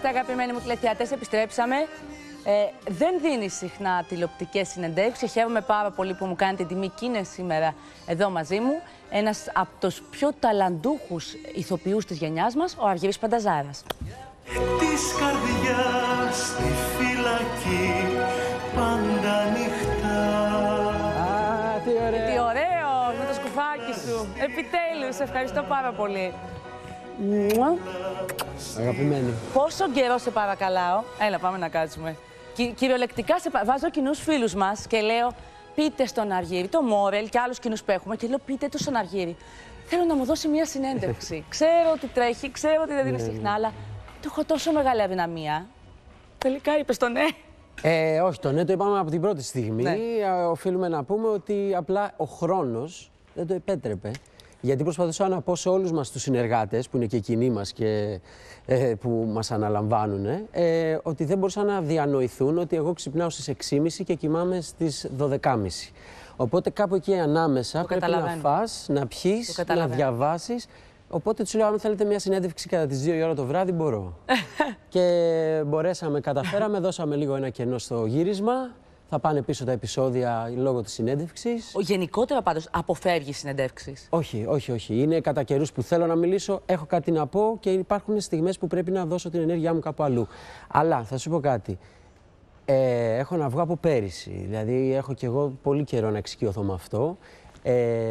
είμαστε αγαπημένοι μου τηλεθεατές, επιστρέψαμε. Ε, δεν δίνει συχνά τηλεοπτικές συνεντεύξεις. Χαίρομαι πάρα πολύ που μου κάνετε τιμή και είναι σήμερα εδώ μαζί μου. Ένας από τους πιο ταλαντούχους ηθοποιούς της γενιάς μας, ο Αργύρης Πανταζάρας. Της καρδιάς στη φυλακή πάντα νυχτά. Α, τι ωραίο. Ε, με το σκουφάκι σου. Επιτέλους, ευχαριστώ πάρα πολύ. Αγαπημένη. Πόσο καιρό σε παρακαλάω. Έλα, πάμε να κάτσουμε. Κυ κυριολεκτικά σε βάζω κοινούς φίλους μας και λέω πείτε στον Αργύρι, το Μόρελ και άλλους κοινούς που έχουμε, και λέω πείτε του στον Αργύρι. Θέλω να μου δώσει μια συνέντευξη. ξέρω ότι τρέχει, ξέρω ότι δεν δίνει ναι, ναι. συχνά, αλλά το έχω τόσο μεγάλη αδυναμία. Τελικά είπες το ναι. Ε, όχι, το ναι το είπαμε από την πρώτη στιγμή. Ναι. Ε, οφείλουμε να πούμε ότι απλά ο χρόνος δεν το επέτρεπε γιατί προσπαθούσα να πω σε όλους μας τους συνεργάτες, που είναι και εκείνοι μας και ε, που μας αναλαμβάνουν, ε, ότι δεν μπορούσαν να διανοηθούν ότι εγώ ξυπνάω στις 6.30 και κοιμάμαι στις 12.30. Οπότε κάπου εκεί ανάμεσα το πρέπει να φας, να πιείς, να διαβάσεις. Οπότε τους λέω: Αν θέλετε μια συνέντευξη κατά τις 2 η ώρα το βράδυ, μπορώ. και μπορέσαμε, καταφέραμε, δώσαμε λίγο ένα κενό στο γύρισμα θα πάνε πίσω τα επεισόδια λόγω της συνέντευξης. Γενικότερα πάντως αποφεύγεις συνέντευξεις. Όχι, όχι, όχι. Είναι κατά καιρούς που θέλω να μιλήσω, έχω κάτι να πω και υπάρχουν στιγμές που πρέπει να δώσω την ενέργειά μου κάπου αλλού. Αλλά θα σου πω κάτι. Ε, έχω να βγω από πέρυσι. Δηλαδή, έχω κι εγώ πολύ καιρό να εξοικειωθώ με αυτό. Ε,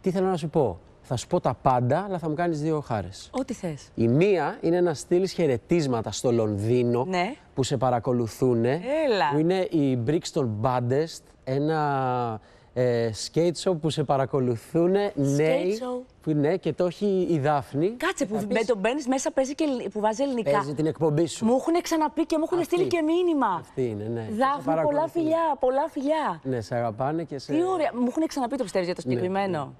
τι θέλω να σου πω. Θα σου πω τα πάντα, αλλά θα μου κάνεις δύο χάρες. Ό,τι θες. Η μία είναι να στείλεις χαιρετίσματα στο Λονδίνο ναι. που σε παρακολουθούν. Έλα. Που είναι η Brixton Baddest, ένα ε, skate show που σε παρακολουθούν νέοι. Που ναι, και το έχει η Δάφνη. Κάτσε που με τον μπαίνεις μέσα, παίζει και που βάζει ελληνικά. Παίζει την εκπομπή σου. Μου έχουν ξαναπεί και μου έχουν στείλει και μήνυμα. Αυτή είναι, ναι. Δάφνη, πολλά φιλιά, πολλά φιλιά. Ναι, σε αγαπάνε και σε. Τι ωραία. Μου έχουν ξαναπεί το πιστεύει για το ναι, συγκεκριμένο. Ναι.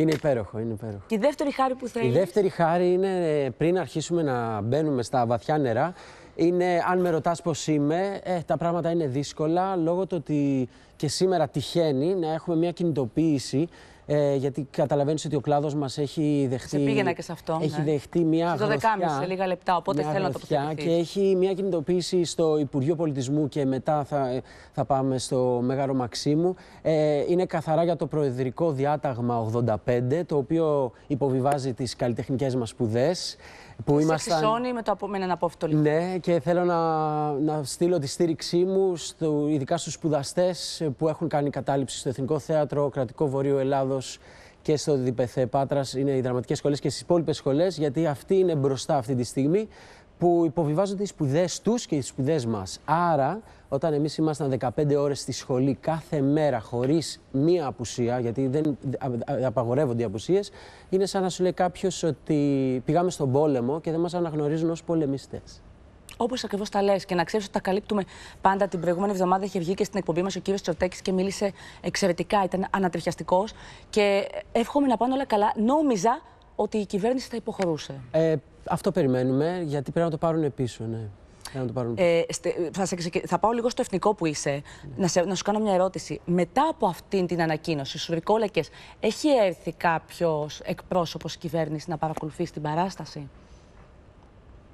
Είναι υπέροχο, είναι υπέροχο. Και η δεύτερη χάρη που θέλεις. Η δεύτερη χάρη είναι πριν αρχίσουμε να μπαίνουμε στα βαθιά νερά. Είναι, αν με ρωτάς πώς είμαι, ε, τα πράγματα είναι δύσκολα λόγω του ότι και σήμερα τυχαίνει να έχουμε μια κινητοποίηση ε, γιατί καταλαβαίνεις ότι ο κλάδος μας έχει δεχτεί. Σε πήγαινα και σε αυτό. Έχει ναι. δεχτεί μια. γροθιά λίγα λεπτά, οπότε θέλω να Και έχει μια κινητοποίηση στο Υπουργείο Πολιτισμού και μετά θα, θα πάμε στο Μέγαρο Μαξίμου. Ε, είναι καθαρά για το Προεδρικό Διάταγμα 85, το οποίο υποβιβάζει τις καλλιτεχνικές μας σπουδές που ήμασταν... Σε με, το, απο... με έναν απόφυτο Ναι, και θέλω να, να στείλω τη στήριξή μου, στο, ειδικά στους σπουδαστές που έχουν κάνει κατάληψη στο Εθνικό Θέατρο Κρατικό Βορείο Ελλάδος και στο ΔΠΘ Πάτρας, είναι οι δραματικές σχολές και στις υπόλοιπες σχολές, γιατί αυτοί είναι μπροστά αυτή τη στιγμή που υποβιβάζονται οι σπουδές τους και οι σπουδές μας. Άρα, όταν εμείς ήμασταν 15 ώρες στη σχολή κάθε μέρα χωρίς μία απουσία, γιατί δεν απαγορεύονται οι απουσίες, είναι σαν να σου λέει κάποιος ότι πήγαμε στον πόλεμο και δεν μας αναγνωρίζουν ως πολεμιστές. Όπως ακριβώς τα λες, και να ξέρεις ότι τα καλύπτουμε πάντα. Την προηγούμενη εβδομάδα είχε βγει και στην εκπομπή μας ο κύριος Τσορτέκης και μίλησε εξαιρετικά. Ήταν ανατριχιαστικός. Και εύχομαι να πάνε όλα καλά. Νόμιζα ότι η κυβέρνηση θα υποχωρούσε. Ε, αυτό περιμένουμε, γιατί πρέπει να το πάρουν πίσω, ναι. το Ε, θα, σε, πάω λίγο στο εθνικό που είσαι, ναι. να, σε, να σου κάνω μια ερώτηση. Μετά από αυτήν την ανακοίνωση, στου έχει έρθει κάποιος εκπρόσωπος κυβέρνησης να παρακολουθεί την παράσταση.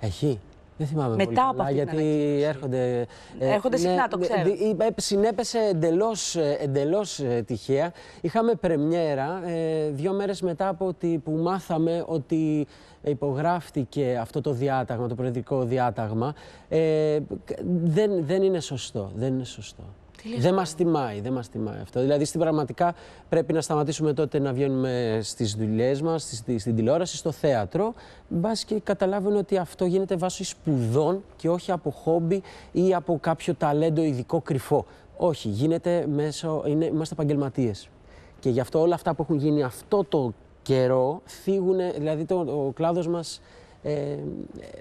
Έχει. Δεν θυμάμαι Μετά πολύ από καλά, γιατί έρχονται. Ε, έρχονται ναι, συχνά, το ναι, ξέρω. Ε, συνέπεσε εντελώς, ε, εντελώς τυχαία. Είχαμε πρεμιέρα δύο μέρες μετά από ότι, που μάθαμε ότι υπογράφτηκε αυτό το διάταγμα, το προεδρικό διάταγμα. δεν, δεν είναι σωστό. Δεν είναι σωστό. Δεν μας τιμάει, δεν μας τιμάει αυτό. Δηλαδή, στην πραγματικά πρέπει να σταματήσουμε τότε να βγαίνουμε στις δουλειές μας, στη, στην τηλεόραση, στο θέατρο. Μπα και καταλάβουν ότι αυτό γίνεται βάσει σπουδών και όχι από χόμπι ή από κάποιο ταλέντο ειδικό κρυφό. Όχι, γίνεται μέσω. Είναι, είμαστε επαγγελματίες. Και γι' αυτό όλα αυτά που έχουν γίνει αυτό το καιρό θίγουν, δηλαδή το, ο κλάδος μας ε,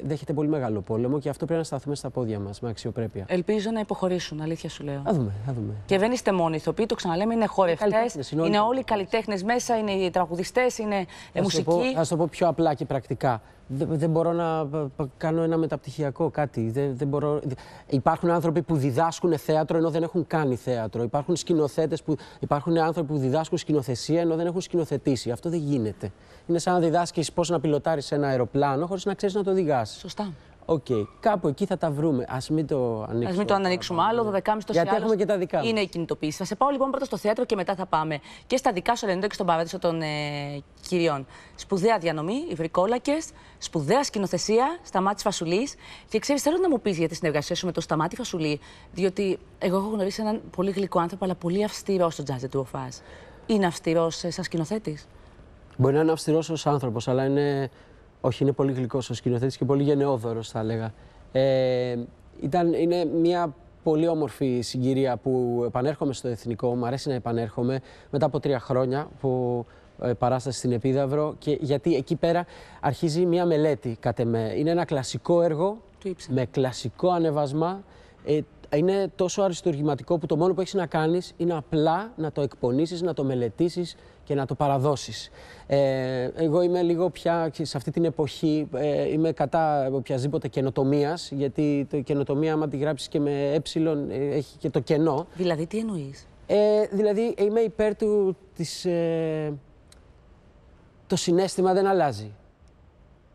δέχεται πολύ μεγάλο πόλεμο και αυτό πρέπει να σταθούμε στα πόδια μας με αξιοπρέπεια. Ελπίζω να υποχωρήσουν, αλήθεια σου λέω. Θα δούμε, θα δούμε. Και δεν είστε μόνοι ηθοποιοί, το ξαναλέμε, είναι χορευτές. Είναι, είναι όλοι οι καλλιτέχνες μέσα, είναι οι τραγουδιστές, είναι ε, μουσικοί. Ας το πω πιο απλά και πρακτικά. Δεν, μπορώ να κάνω ένα μεταπτυχιακό κάτι. Δεν, μπορώ... Υπάρχουν άνθρωποι που διδάσκουν θέατρο ενώ δεν έχουν κάνει θέατρο. Υπάρχουν σκηνοθέτες που. Υπάρχουν άνθρωποι που διδάσκουν σκηνοθεσία ενώ δεν έχουν σκηνοθετήσει. Αυτό δεν γίνεται. Είναι σαν να διδάσκεις πώς να πιλωτάρει ένα αεροπλάνο χωρίς να ξέρεις να το οδηγάς. Σωστά. Οκ, okay. κάπου εκεί θα τα βρούμε. Ας μην το ανοίξουμε. Ας μην το ανοίξουμε άλλο. 12.30 το Γιατί άλλος έχουμε και τα δικά μας. Είναι η κινητοποίηση. Θα σε πάω λοιπόν πρώτα στο θέατρο και μετά θα πάμε και στα δικά σου Λενιντό και στον παράδεισο των ε, κυριών. Σπουδαία διανομή, οι βρικόλακε, σπουδαία σκηνοθεσία, σταμάτη Φασουλής. Και ξέρεις, θέλω να μου πεις για τη συνεργασία σου με το Σταμάτη Φασουλή. Διότι εγώ έχω γνωρίσει έναν πολύ γλυκό άνθρωπο, αλλά πολύ αυστηρό στο τζάζε του Είναι αυστηρός ε, σαν σκηνοθέτης. Μπορεί να είναι αυστηρός ως άνθρωπος, αλλά είναι όχι, είναι πολύ γλυκός ο σκηνοθέτης και πολύ γενναιόδωρος, θα έλεγα. Ε, ήταν, είναι μια πολύ όμορφη συγκυρία που επανέρχομαι στο εθνικό. Μου αρέσει να επανέρχομαι μετά από τρία χρόνια που ε, παράσταση στην Επίδαυρο και γιατί εκεί πέρα αρχίζει μια μελέτη κατ' εμέ. Είναι ένα κλασικό έργο με κλασικό ανεβασμά. Ε, είναι τόσο αριστοργηματικό που το μόνο που έχεις να κάνεις είναι απλά να το εκπονήσεις, να το μελετήσεις και να το παραδώσεις. Ε, εγώ είμαι λίγο πια σε αυτή την εποχή, ε, είμαι κατά οποιασδήποτε καινοτομίας, γιατί η καινοτομία, άμα τη γράψεις και με ε, έχει και το κενό. Δηλαδή, τι εννοείς. Ε, δηλαδή, είμαι υπέρ του. Ε, το συνέστημα δεν αλλάζει.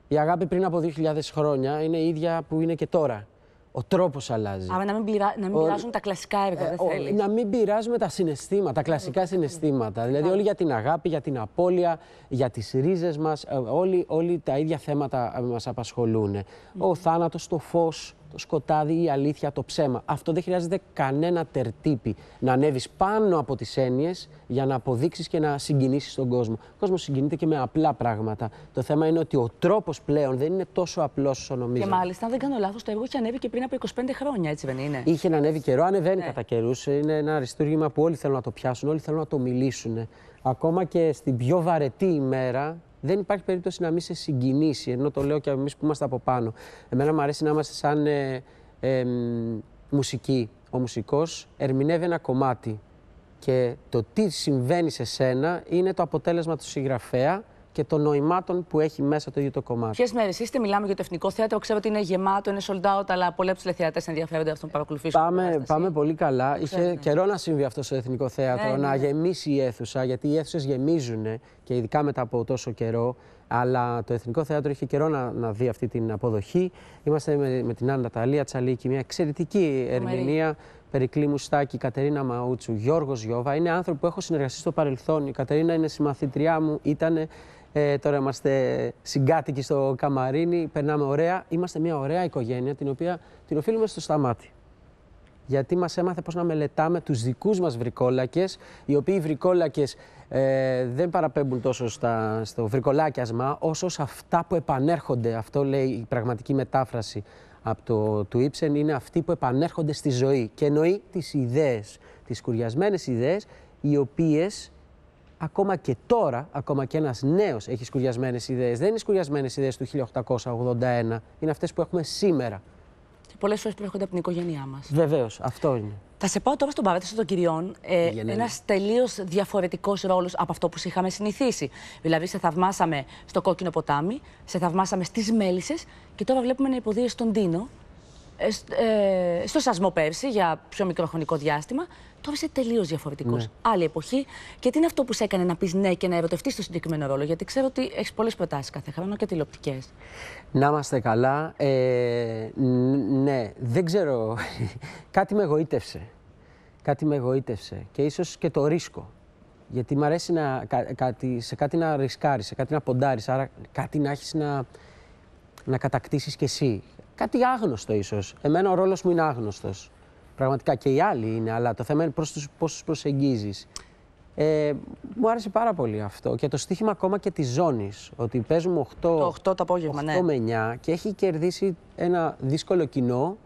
Η αγάπη πριν από 2.000 χρόνια είναι η ίδια που είναι και τώρα. Ο τρόπος αλλάζει. Άμα να μην, πειρα... πειράζουν τα κλασικά έργα, δεν ε, θέλεις. Να μην πειράζουμε τα συναισθήματα, τα κλασικά συναισθήματα. Δηλαδή, όλοι για την αγάπη, για την απώλεια, για τις ρίζες μας, ε, όλοι, όλοι τα ίδια θέματα ε, μας απασχολούν. Ο θάνατος, το φως, το σκοτάδι, η αλήθεια, το ψέμα. Αυτό δεν χρειάζεται κανένα τερτύπι. Να ανέβεις πάνω από τις έννοιες για να αποδείξεις και να συγκινήσεις τον κόσμο. Ο κόσμος συγκινείται και με απλά πράγματα. Το θέμα είναι ότι ο τρόπος πλέον δεν είναι τόσο απλός όσο νομίζω. Και μάλιστα, αν δεν κάνω λάθος, το έργο είχε ανέβει και πριν από 25 χρόνια, έτσι δεν είναι. Είχε να ανέβει καιρό, ανεβαίνει ναι. κατά καιρούς. Είναι ένα αριστούργημα που όλοι θέλουν να το πιάσουν, όλοι θέλουν να το μιλήσουν. Ακόμα και στην πιο βαρετή ημέρα δεν υπάρχει περίπτωση να μην σε συγκινήσει. Ενώ το λέω και εμείς που είμαστε από πάνω. Εμένα μου αρέσει να είμαστε σαν ε, μουσική. Ο μουσικός ερμηνεύει ένα κομμάτι. Και το τι συμβαίνει σε σένα είναι το αποτέλεσμα του συγγραφέα και των νοημάτων που έχει μέσα το ίδιο το κομμάτι. Ποιες μέρες είστε, μιλάμε για το Εθνικό Θέατρο. Ξέρω ότι είναι γεμάτο, είναι sold out, αλλά του θεατέ ενδιαφέρονται αυτόν παρακολουθήσουν. Πάμε, πάμε πολύ καλά. Ξέρω, Είχε ναι. καιρό να συμβεί αυτό στο Εθνικό Θέατρο, ναι. ναι να ναι. γεμίσει η αίθουσα, γιατί οι αίθουσες γεμίζουν ε, και ειδικά μετά από τόσο καιρό. Αλλά το Εθνικό Θέατρο είχε καιρό να, να δει αυτή την αποδοχή. Είμαστε με, με την Άννα Ταλία Τσαλίκη, μια εξαιρετική ερμηνεία. Περικλή Μουστάκη, Κατερίνα Μαούτσου, Γιώργος Γιώβα. Είναι άνθρωποι που έχω συνεργαστεί στο παρελθόν. Η Κατερίνα είναι συμμαθήτριά μου, ήταν ε, τώρα είμαστε συγκάτοικοι στο Καμαρίνι, περνάμε ωραία. Είμαστε μια ωραία οικογένεια την οποία την οφείλουμε στο σταμάτη. Γιατί μας έμαθε πώς να μελετάμε τους δικούς μας βρικόλακες, οι οποίοι βρικόλακες ε, δεν παραπέμπουν τόσο στο βρικολάκιασμα, όσο σε αυτά που επανέρχονται. Αυτό λέει η πραγματική μετάφραση από το, του Ήψεν, είναι αυτοί που επανέρχονται στη ζωή. Και εννοεί τις ιδέες, τις σκουριασμένε ιδέες, οι οποίες ακόμα και τώρα, ακόμα και ένας νέος έχει σκουριασμένες ιδέες. Δεν είναι σκουριασμένες ιδέες του 1881, είναι αυτές που έχουμε σήμερα. Και φορές προέρχονται από την οικογένειά μας. Βεβαίως, αυτό είναι. Θα σε πάω τώρα στον παρέτηση των κυριών. Ε, Ένας τελείως διαφορετικός ρόλος από αυτό που είχαμε συνηθίσει. Δηλαδή, σε θαυμάσαμε στο κόκκινο ποτάμι, σε θαυμάσαμε στις μέλισσες και τώρα βλέπουμε να υποδίει στον Τίνο, ε, ε, στο σασμό πέρσι για πιο μικρό χρονικό διάστημα Τώρα είσαι τελείως διαφορετικός. Ναι. Άλλη εποχή. Και τι είναι αυτό που σε έκανε να πεις ναι και να ερωτευτείς το συγκεκριμένο ρόλο, Γιατί ξέρω ότι έχεις πολλές προτάσεις κάθε χρόνο και τηλεοπτικές. Να είμαστε καλά. Ε, ναι, δεν ξέρω. Κάτι με εγωίτευσε. Κάτι με εγωίτευσε. Και ίσως και το ρίσκο. Γιατί μου αρέσει να, κάτι, σε κάτι να ρισκάρεις, σε κάτι να ποντάρεις. Άρα κάτι να έχεις να, να κατακτήσεις κι εσύ. Κάτι άγνωστο ίσως. Εμένα ο ρόλος μου είναι άγνωστος. Πραγματικά και οι άλλοι είναι, αλλά το θέμα είναι πώς τους προσεγγίζεις. Ε, μου άρεσε πάρα πολύ αυτό και το στοίχημα ακόμα και της ζώνης. Ότι παίζουμε 8, το 8, το απόγευμα, 8 ναι. με 9 και έχει κερδίσει ένα δύσκολο κοινό.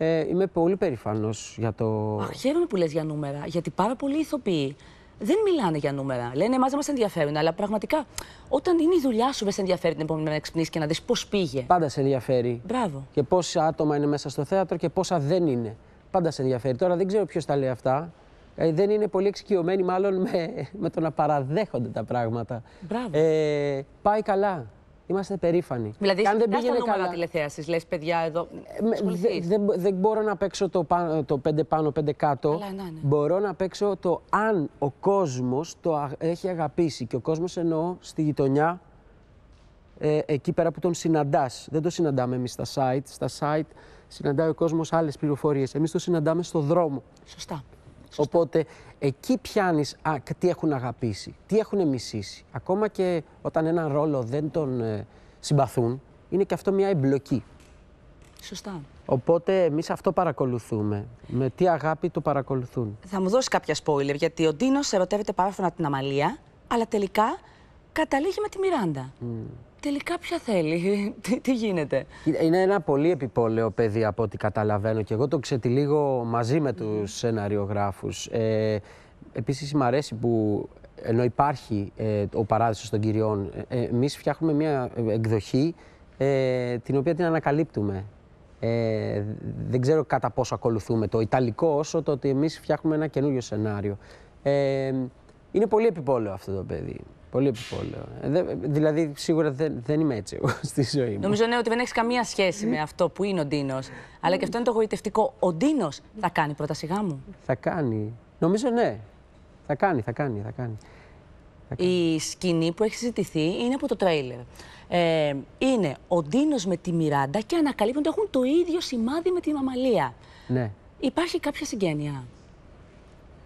Ε, είμαι πολύ περήφανος για το. Α, χαίρομαι που λες για νούμερα. Γιατί πάρα πολλοί ηθοποιοί δεν μιλάνε για νούμερα. Λένε εμάς δεν μας ενδιαφέρουν. Αλλά πραγματικά όταν είναι η δουλειά σου, δεν σε ενδιαφέρει την επόμενη μέρα να ξυπνήσεις και να δεις πώς πήγε. Πάντα σε ενδιαφέρει. Μπράβο. Και πόσα άτομα είναι μέσα στο θέατρο και πόσα δεν είναι πάντα σε ενδιαφέρει. Τώρα δεν ξέρω ποιος τα λέει αυτά. Ε, δεν είναι πολύ εξοικειωμένοι μάλλον με, με το να παραδέχονται τα πράγματα. Ε, πάει καλά. Είμαστε περήφανοι. Δηλαδή, αν δεν πήγαινε καλά. τηλεθέασης, λες παιδιά εδώ. Ε, δεν μπορώ να παίξω το, πάνω, το πέντε πάνω, πέντε κάτω. Ναι. Μπορώ να παίξω το αν ο κόσμος το έχει αγαπήσει. Και ο κόσμος εννοώ στη γειτονιά, ε, εκεί πέρα που τον συναντάς. Δεν το συναντάμε εμείς στα site. Στα site συναντάει ο κόσμος άλλες πληροφορίες. Εμείς το συναντάμε στο δρόμο. Σωστά. Οπότε εκεί πιάνεις τι έχουν αγαπήσει, τι έχουν μισήσει. Ακόμα και όταν έναν ρόλο δεν τον ε, συμπαθούν, είναι και αυτό μια εμπλοκή. Σωστά. Οπότε εμείς αυτό παρακολουθούμε. Με τι αγάπη το παρακολουθούν. Θα μου δώσεις κάποια spoiler, γιατί ο Ντίνος ερωτεύεται παράφωνα την Αμαλία, αλλά τελικά καταλήγει με τη Μιράντα. Τελικά ποια θέλει, τι, γίνεται. Είναι ένα πολύ επιπόλαιο παιδί από ό,τι καταλαβαίνω και εγώ το ξετυλίγω μαζί με τους σεναριογράφους. Ε, επίσης μου αρέσει που ενώ υπάρχει ε, ο παράδεισος των κυριών, ε, ε εμείς φτιάχνουμε μια ε, εκδοχή ε, την οποία την ανακαλύπτουμε. Ε, δεν ξέρω κατά πόσο ακολουθούμε το Ιταλικό όσο το ότι εμείς φτιάχνουμε ένα καινούριο σενάριο. Ε, είναι πολύ επιπόλαιο αυτό το παιδί. Πολύ επιπόλαιο. Ε, δε, δηλαδή, σίγουρα δεν, δεν είμαι έτσι εγώ στη ζωή μου. Νομίζω ναι, ότι δεν έχεις καμία σχέση με αυτό που είναι ο Ντίνος. Αλλά και αυτό είναι το γοητευτικό. Ο Ντίνος θα κάνει πρώτα σιγά μου. Θα κάνει. Νομίζω ναι. Θα κάνει, θα κάνει, θα κάνει. Η σκηνή που έχει συζητηθεί είναι από το τρέιλερ. Ε, είναι ο Ντίνος με τη Μιράντα και ανακαλύπτουν ότι έχουν το ίδιο σημάδι με τη Μαμαλία. Ναι. Υπάρχει κάποια συγγένεια.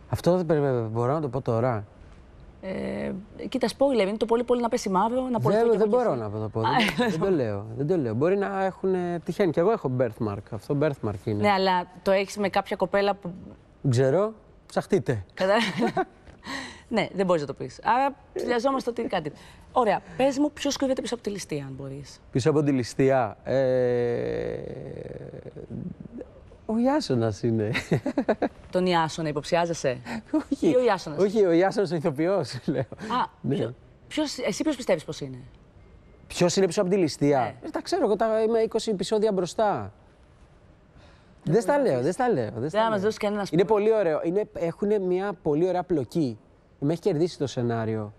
Αυτό δεν μπορώ να το πω τώρα. Ε, κοίτα, spoiler είναι το πολύ πολύ να πέσει μαύρο, να πολύ Δεν, δεν μπορώ να το πω. Δεν, το λέω, δεν το λέω. Μπορεί να έχουν. Τυχαίνει Κι εγώ έχω birthmark. Αυτό birthmark είναι. Ναι, αλλά το έχεις με κάποια κοπέλα που. Ξέρω. Ψαχτείτε. ναι, δεν μπορείς να το πεις. Άρα χρειαζόμαστε ότι κάτι. Ωραία. Πες μου, ποιος κρύβεται πίσω από τη ληστεία, αν μπορείς. Πίσω από τη ληστεία. Ε... Ο Ιάσονας είναι. Τον Ιάσονα, υποψιάζεσαι. Όχι. Ή ο Ιάσονας. Όχι, ο Ιάσονας είναι ηθοποιός, λέω. Α, ναι. ποιος, εσύ ποιος πιστεύεις πως είναι. Ποιος είναι πίσω από τη ληστεία. Ναι. Ε, τα ξέρω, εγώ τα, είμαι 20 επεισόδια μπροστά. Δεν, δεν λέω, δεν τα λέω. Δεν θα μα δώσεις κανένα Είναι πολύ ωραίο. Είναι, έχουν μια πολύ ωραία πλοκή. Με έχει κερδίσει το σενάριο.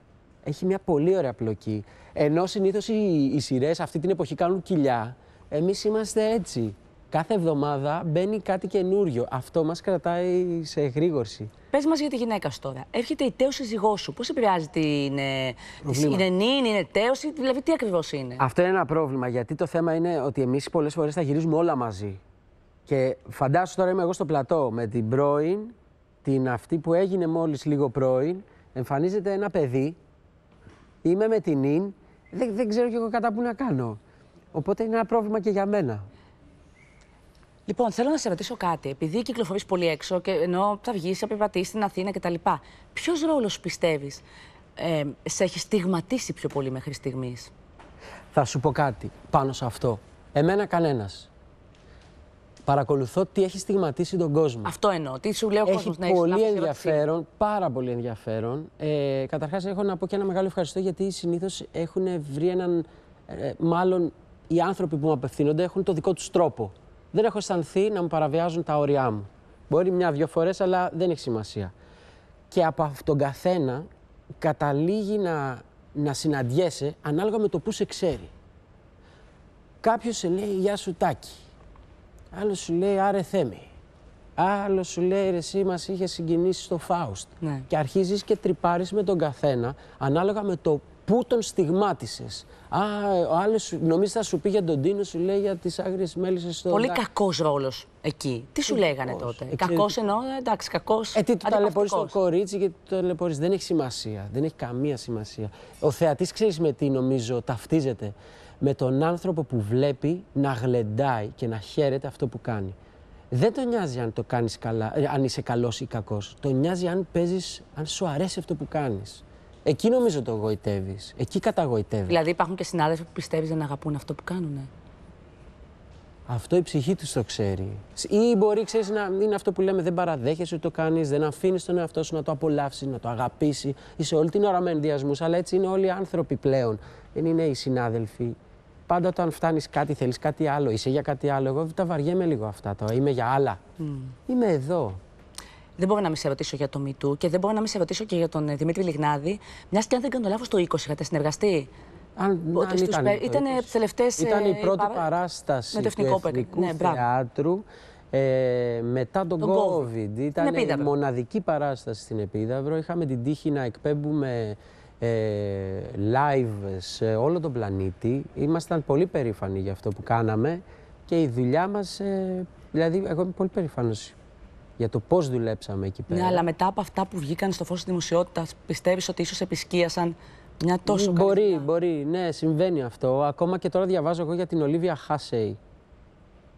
Έχει μια πολύ ωραία πλοκή. Ενώ συνήθως οι, οι σειρές αυτή την εποχή κάνουν κοιλιά, εμείς είμαστε έτσι. Κάθε εβδομάδα μπαίνει κάτι καινούριο. Αυτό μας κρατάει σε εγρήγορση. Πες μας για τη γυναίκα σου τώρα. Έρχεται η τέος σύζυγός σου. Πώς επηρεάζει την. Ε, είναι νυν, είναι τέο, δηλαδή τι ακριβώς είναι. Αυτό είναι ένα πρόβλημα. Γιατί το θέμα είναι ότι εμείς πολλές φορές θα γυρίζουμε όλα μαζί. Και φαντάσου τώρα είμαι εγώ στο πλατό με την πρώην, την αυτή που έγινε μόλις λίγο πρώην. Εμφανίζεται ένα παιδί. Είμαι με την νυν. Δεν, δεν ξέρω κι εγώ κατά που να κάνω. Οπότε είναι ένα πρόβλημα και για μένα. Λοιπόν, θέλω να σε ρωτήσω κάτι. Επειδή κυκλοφορείς πολύ έξω και ενώ θα βγεις από επιβατή στην Αθήνα κτλ. Ποιος ρόλος πιστεύεις ε, σε έχει στιγματίσει πιο πολύ μέχρι στιγμής. Θα σου πω κάτι πάνω σε αυτό. Εμένα κανένας. Παρακολουθώ τι έχει στιγματίσει τον κόσμο. Αυτό εννοώ. Τι σου λέω, Έχει να πολύ να ενδιαφέρον, πάρα πολύ ενδιαφέρον. Ε, Καταρχάς, έχω να πω και ένα μεγάλο ευχαριστώ γιατί συνήθως έχουν βρει έναν. Ε, μάλλον οι άνθρωποι που μου απευθύνονται έχουν το δικό τους τρόπο δεν έχω αισθανθεί να μου παραβιάζουν τα όρια μου. Μπορεί μια-δυο φορές, αλλά δεν έχει σημασία. Και από αυτόν καθένα καταλήγει να, να συναντιέσαι ανάλογα με το που σε ξέρει. Κάποιος σε λέει Γεια σου Τάκη. Άλλος σου λέει Άρε Θέμη. Άλλος σου λέει ρε, εσύ μας είχες συγκινήσει στο Φάουστ. Ναι. Και αρχίζεις και τρυπάρεις με τον καθένα ανάλογα με το Πού τον στιγμάτισες. Α, ο άλλος νομίζεις θα σου πει για τον Τίνο, σου λέει για τις άγριες μέλισσες στο. Πολύ κακός ρόλος εκεί. Τι σου λέγανε τότε. Κακός εννοώ, ε, εντάξει, κακός. Ε, τι του ταλαιπωρεί το κορίτσι γιατί του ταλαιπωρείς. Δεν έχει σημασία. Δεν έχει καμία σημασία. Ο θεατής, ξέρεις με τι νομίζω ταυτίζεται. Με τον άνθρωπο που βλέπει να γλεντάει και να χαίρεται αυτό που κάνει. Δεν τον νοιάζει αν το κάνεις καλά, ε, αν είσαι καλός ή κακός. Τον νοιάζει αν παίζεις, αν σου αρέσει αυτό που κάνεις. Εκεί νομίζω το γοητεύεις. Εκεί καταγοητεύεις. Δηλαδή υπάρχουν και συνάδελφοι που πιστεύεις δεν αγαπούν αυτό που κάνουν. Αυτό η ψυχή τους το ξέρει. Ή μπορεί, ξέρεις, να είναι αυτό που λέμε: Δεν παραδέχεσαι ότι το κάνεις, δεν αφήνεις τον εαυτό σου να το απολαύσεις, να το αγαπήσεις. Είσαι όλη την ώρα με ενδιασμούς, αλλά έτσι είναι όλοι οι άνθρωποι πλέον. Δεν είναι οι συνάδελφοι. Πάντα όταν φτάνεις κάτι, θέλεις κάτι άλλο, είσαι για κάτι άλλο. Εγώ τα βαριέμαι λίγο αυτά τώρα. Είμαι για άλλα. Mm. Είμαι εδώ δεν μπορώ να μην σε ρωτήσω για το Μητού και δεν μπορώ να μην σε ρωτήσω και για τον ε, Δημήτρη Λιγνάδη, μιας και αν δεν κάνω λάθος το 20 είχατε συνεργαστεί. Αν, αν ήταν, στους... ήταν, τελευταίες, ε, ήταν η πρώτη παρα... παράσταση του Εθνικού ναι, Θεάτρου ε, μετά τον, COVID. Ήταν η μοναδική παράσταση στην Επίδαυρο. Είχαμε την τύχη να εκπέμπουμε ε, live σε όλο τον πλανήτη. Ήμασταν πολύ περήφανοι για αυτό που κάναμε και η δουλειά μας, ε, δηλαδή εγώ είμαι πολύ περήφανος για το πώς δουλέψαμε εκεί ναι, πέρα. Ναι, αλλά μετά από αυτά που βγήκαν στο φως της δημοσιότητας, πιστεύεις ότι ίσως επισκίασαν μια τόσο καλή. Μπορεί, μπορεί. Ναι, συμβαίνει αυτό. Ακόμα και τώρα διαβάζω εγώ για την Ολίβια Χάσεϊ.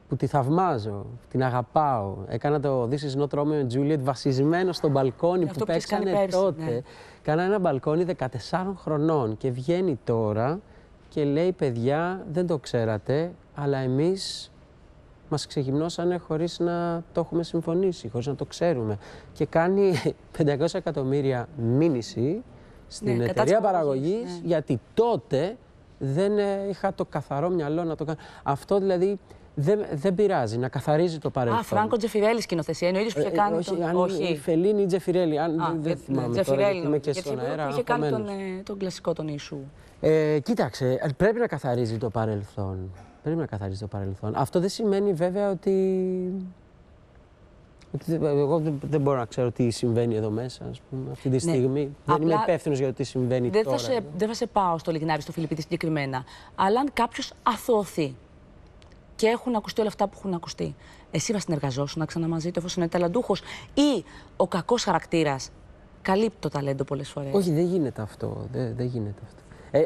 Που τη θαυμάζω, την αγαπάω. Έκανα το This is not Romeo and Juliet βασισμένο στο μπαλκόνι ναι, που, που παίξανε πέρυσι, ναι. τότε. Ναι. Κάνα ένα μπαλκόνι 14 χρονών και βγαίνει τώρα και λέει: Παιδιά, δεν το ξέρατε, αλλά εμείς μας ξεγυμνώσανε χωρίς να το έχουμε συμφωνήσει, χωρίς να το ξέρουμε. Και κάνει 500 εκατομμύρια μήνυση στην ναι, εταιρεία παραγωγής, ναι. γιατί τότε δεν είχα το καθαρό μυαλό να το κάνω. Αυτό δηλαδή δεν, δεν πειράζει, να καθαρίζει το παρελθόν. Α, Φράνκο Τζεφιρέλη σκηνοθεσία, εννοείται που είχε ε, ε, κάνει. όχι, τον... αν, όχι. Φελίνη ή Τζεφιρέλη. Αν δεν ε, θυμάμαι ναι, Τζεφιρέλη, και στον αέρα. Είχε κάνει τον, τον κλασικό τον Ιησού. Ε, κοίταξε, πρέπει να καθαρίζει το παρελθόν. Πρέπει να καθαρίζει το παρελθόν. Αυτό δεν σημαίνει βέβαια ότι. Εγώ δεν μπορώ να ξέρω τι συμβαίνει εδώ μέσα, ας πούμε, αυτή τη ναι. στιγμή. Δεν είμαι υπεύθυνος για το τι συμβαίνει δεν τώρα. Θα σε, δεν θα σε πάω στο Λιγνάρι, στο Φιλιππίδη συγκεκριμένα. Αλλά αν κάποιος αθωωωθεί και έχουν ακουστεί όλα αυτά που έχουν ακουστεί, εσύ θα συνεργαζόσουν να ξαναμαζείτε εφόσον είναι ταλαντούχος ή ο κακός χαρακτήρας καλύπτει το ταλέντο πολλές φορές. Όχι, δεν γίνεται αυτό. Δεν, δεν γίνεται αυτό. Ε,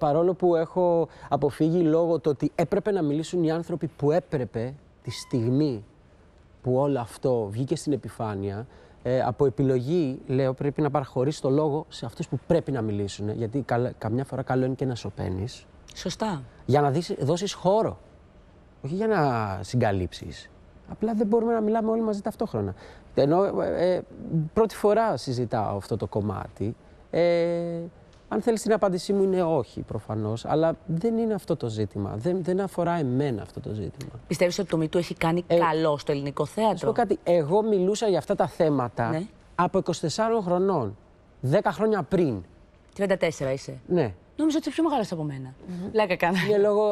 παρόλο που έχω αποφύγει λόγω το ότι έπρεπε να μιλήσουν οι άνθρωποι που έπρεπε τη στιγμή που όλο αυτό βγήκε στην επιφάνεια, ε, από επιλογή, λέω, πρέπει να παραχωρήσει το λόγο σε αυτούς που πρέπει να μιλήσουν. Γιατί καμιά φορά καλό είναι και να σωπαίνεις. Σωστά. Για να δώσεις χώρο. Όχι για να συγκαλύψεις. Απλά δεν μπορούμε να μιλάμε όλοι μαζί ταυτόχρονα. Ενώ ε, πρώτη φορά συζητάω αυτό το κομμάτι. Αν θέλεις την απάντησή μου, είναι όχι προφανώς. Αλλά δεν είναι αυτό το ζήτημα. Δεν, δεν αφορά εμένα αυτό το ζήτημα. Πιστεύεις ότι το ΜΙΤΟΥ έχει κάνει ε, καλό στο ελληνικό θέατρο. Θα κάτι. Εγώ μιλούσα για αυτά τα θέματα ναι. από 24 χρονών. 10 χρόνια πριν. 34 είσαι. Ναι. Νομίζω ότι είσαι πιο μεγάλος από μένα. Mm-hmm. Λάκα Είναι λόγω,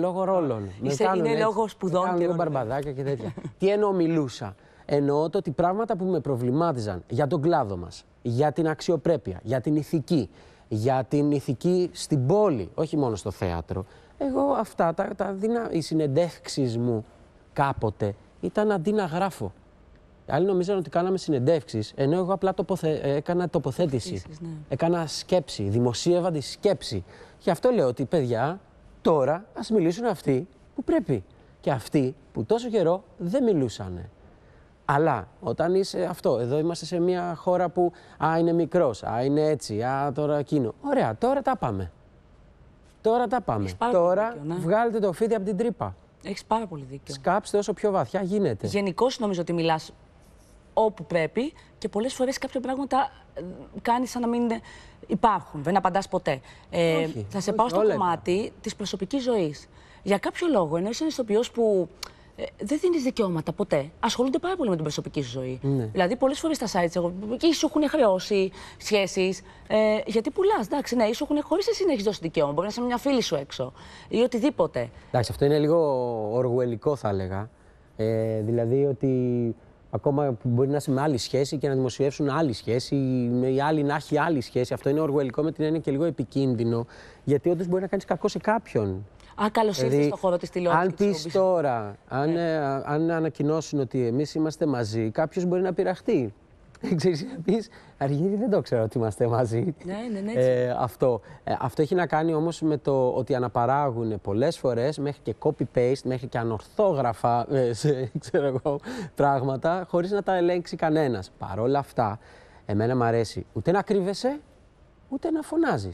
λόγω ρόλων. Είσαι, είναι έτσι, λόγω σπουδών και λόγω μπαρμπαδάκια και τέτοια. Τι εννοώ μιλούσα. Εννοώ το ότι πράγματα που με προβλημάτιζαν για τον κλάδο μας, για την αξιοπρέπεια, για την ηθική, για την ηθική στην πόλη, όχι μόνο στο θέατρο. Εγώ αυτά, τα, τα οι συνεντεύξεις μου κάποτε ήταν αντί να γράφω. Άλλοι νομίζανε ότι κάναμε συνεντεύξεις, ενώ εγώ απλά τοποθε... έκανα τοποθέτηση. Ναι. Έκανα σκέψη, δημοσίευα τη σκέψη. Γι' αυτό λέω ότι παιδιά, τώρα ας μιλήσουν αυτοί που πρέπει. Και αυτοί που τόσο καιρό δεν μιλούσαν. Αλλά όταν είσαι αυτό, εδώ είμαστε σε μια χώρα που α, είναι μικρός, α, είναι έτσι, α, τώρα εκείνο. Ωραία, τώρα τα πάμε. Τώρα τα πάμε. Τώρα δίκιο, ναι. βγάλετε το φίδι από την τρύπα. Έχεις πάρα πολύ δίκιο. Σκάψτε όσο πιο βαθιά γίνεται. Γενικώ νομίζω ότι μιλάς όπου πρέπει και πολλές φορές κάποια πράγματα ε, κάνεις σαν να μην υπάρχουν. Δεν απαντάς ποτέ. Ε, θα σε πάω στο κομμάτι της προσωπικής ζωής. Για κάποιο λόγο, ενώ είσαι που ε, δεν δίνεις δικαιώματα ποτέ. Ασχολούνται πάρα πολύ με την προσωπική σου ζωή. Ναι. Δηλαδή, πολλές φορές στα sites και σου έχουν χρεώσει σχέσεις. Ε, γιατί πουλάς, εντάξει, ναι, σου έχουν χωρίς εσύ να έχεις δώσει δικαίωμα. Μπορεί να είσαι μια φίλη σου έξω ή οτιδήποτε. Εντάξει, αυτό είναι λίγο οργουελικό, θα έλεγα. Ε, δηλαδή ότι ακόμα που μπορεί να είσαι με άλλη σχέση και να δημοσιεύσουν άλλη σχέση, με η άλλη να έχει άλλη σχέση. Αυτό είναι οργουελικό με την έννοια και λίγο επικίνδυνο, γιατί όντως μπορεί να κάνεις κακό σε κάποιον. Α, καλώς ήρθατε δηλαδή, χώρο της τηλεόρασης. Αν πεις τώρα, αν, ναι. Ε, αν ανακοινώσουν ότι εμείς είμαστε μαζί, κάποιος μπορεί να πειραχτεί. Ξέρεις, να πεις. Αργύρι δεν το ξέρω ότι είμαστε μαζί. Ναι, ναι, ναι. Ε, αυτό. Ε, αυτό έχει να κάνει όμως με το ότι αναπαράγουν πολλές φορές, μέχρι και copy-paste, μέχρι και ανορθόγραφα, ε, σε, ξέρω εγώ, πράγματα, χωρίς να τα ελέγξει κανένας. Παρ' όλα αυτά, εμένα μου αρέσει ούτε να κρύβεσαι, ούτε να φωνάζεις.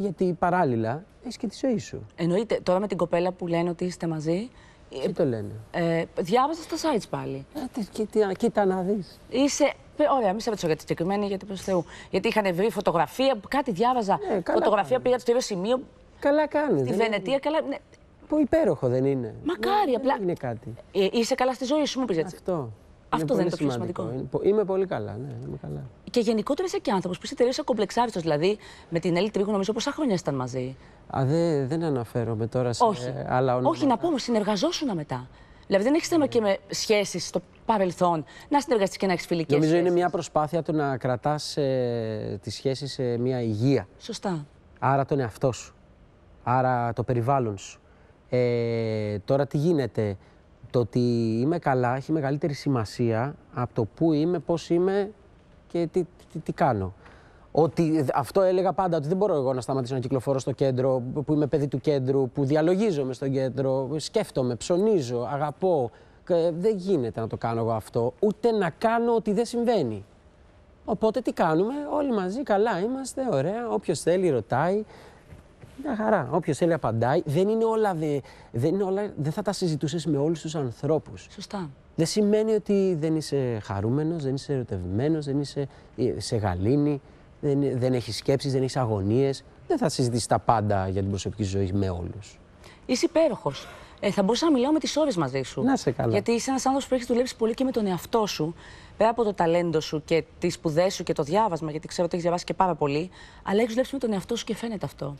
Γιατί παράλληλα έχεις και τη ζωή σου. Εννοείται. Τώρα με την κοπέλα που λένε ότι είστε μαζί. Ε, τι το λένε. Ε, διάβαζα στα site πάλι. Ε, κοίτα, κοίτα να δεις. Είσαι Ωραία, μη σε ρωτήσω για τη συγκεκριμένη, γιατί προς Θεού. Γιατί είχαν βρει φωτογραφία, κάτι διάβαζα. Ναι, φωτογραφία πήγα στο ίδιο σημείο. Καλά κάνεις. Στη Βενετία, καλά. Ναι. Που υπέροχο δεν είναι. Μακάρι, ναι, απλά. Δεν είναι κάτι. Ε, είσαι καλά στη ζωή σου, μου πεις έτσι. Αυτό. Αυτό δεν είναι το πιο σημαντικό. Είμαι πολύ καλά, ναι, είμαι καλά. Και γενικότερα είσαι και άνθρωπος που είσαι τελείως ακομπλεξάριστος. Δηλαδή, με την Έλλη Τρίγου, νομίζω πόσα χρόνια ήταν μαζί. Α, δε, δεν αναφέρομαι τώρα σε Όχι. άλλα ονόματα. Όχι, να πούμε, συνεργαζόσουν μετά. Δηλαδή, δεν έχεις θέμα και με σχέσεις στο παρελθόν να συνεργαστείς και να έχεις φιλικέ. Νομίζω είναι μια προσπάθεια του να κρατάς ε, τη σε μια υγεία. Σωστά. Άρα τον εαυτό σου. Άρα το περιβάλλον σου. Ε, τώρα τι γίνεται το ότι είμαι καλά έχει μεγαλύτερη σημασία από το πού είμαι, πώς είμαι και τι, τι, κάνω. Ότι αυτό έλεγα πάντα, ότι δεν μπορώ εγώ να σταματήσω να κυκλοφορώ στο κέντρο, που είμαι παιδί του κέντρου, που διαλογίζομαι στο κέντρο, σκέφτομαι, ψωνίζω, αγαπώ. Ε, δεν γίνεται να το κάνω εγώ αυτό, ούτε να κάνω ότι δεν συμβαίνει. Οπότε τι κάνουμε, όλοι μαζί καλά είμαστε, ωραία, όποιος θέλει ρωτάει. Μια χαρά. Όποιος θέλει απαντάει. Δεν είναι όλα. δεν, είναι όλα, δεν θα τα συζητούσες με όλους τους ανθρώπους. Σωστά. Δεν σημαίνει ότι δεν είσαι χαρούμενος, δεν είσαι ερωτευμένος, δεν είσαι ε, σε γαλήνη, δεν, δεν έχεις σκέψεις, δεν έχεις αγωνίες. Δεν θα συζητήσεις τα πάντα για την προσωπική ζωή με όλους. Είσαι υπέροχος. Ε, θα μπορούσα να μιλάω με τις ώρες μαζί σου. Να σε καλά. Γιατί είσαι ένας άνθρωπος που έχεις δουλέψει πολύ και με τον εαυτό σου. Πέρα από το ταλέντο σου και τις σπουδές σου και το διάβασμα, γιατί ξέρω ότι έχεις διαβάσει και πάρα πολύ. Αλλά έχεις δουλέψει με τον εαυτό σου και φαίνεται αυτό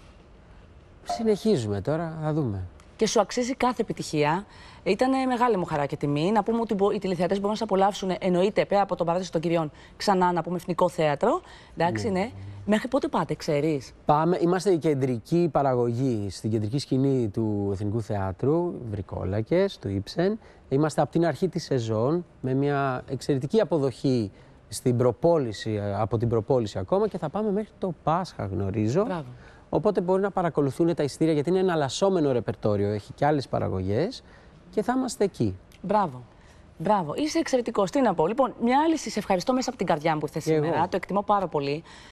συνεχίζουμε τώρα, θα δούμε. Και σου αξίζει κάθε επιτυχία. Ήταν μεγάλη μου χαρά και τιμή. Να πούμε ότι οι τηλεθεατές μπορούν να σε απολαύσουν εννοείται πέρα από τον παράδεισο των κυριών ξανά να πούμε εθνικό θέατρο. Εντάξει, ναι. ναι. Μέχρι πότε πάτε, ξέρεις. Πάμε. Είμαστε η κεντρική παραγωγή στην κεντρική σκηνή του Εθνικού Θεάτρου, Βρικόλακες, του Ήψεν. Είμαστε από την αρχή της σεζόν με μια εξαιρετική αποδοχή στην προπόληση, ε, από την προπόληση ακόμα και θα πάμε μέχρι το Πάσχα, γνωρίζω. Οπότε μπορεί να παρακολουθούν τα ιστήρια γιατί είναι ένα αλλασσόμενο ρεπερτόριο. Έχει και άλλες παραγωγές και θα είμαστε εκεί. Μπράβο. Μπράβο. Είσαι εξαιρετικός. Τι να πω. Λοιπόν, μια άλλη σε ευχαριστώ μέσα από την καρδιά μου που ήρθες σήμερα. Το εκτιμώ πάρα πολύ.